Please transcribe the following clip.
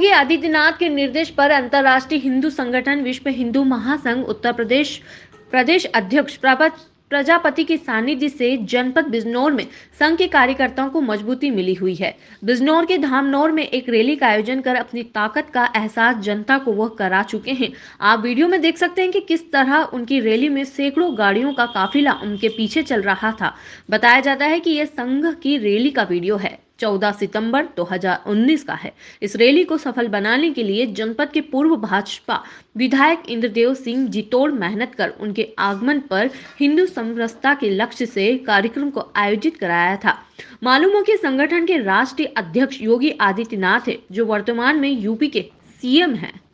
योगी आदित्यनाथ के निर्देश पर अंतर्राष्ट्रीय हिंदू संगठन विश्व हिंदू महासंघ उत्तर प्रदेश प्रदेश अध्यक्ष प्रजापति के सानिध्य से जनपद बिजनौर में संघ के कार्यकर्ताओं को मजबूती मिली हुई है बिजनौर के धामनौर में एक रैली का आयोजन कर अपनी ताकत का एहसास जनता को वह करा चुके हैं आप वीडियो में देख सकते हैं कि किस तरह उनकी रैली में सैकड़ों गाड़ियों का काफिला उनके पीछे चल रहा था बताया जाता है कि यह संघ की रैली का वीडियो है 14 सितंबर 2019 का है इस रैली को सफल बनाने के लिए जनपद के पूर्व भाजपा विधायक इंद्रदेव सिंह जितोड़ मेहनत कर उनके आगमन पर हिंदू समरसता के लक्ष्य से कार्यक्रम को आयोजित कराया था मालूम हो कि संगठन के राष्ट्रीय अध्यक्ष योगी आदित्यनाथ है जो वर्तमान में यूपी के सीएम हैं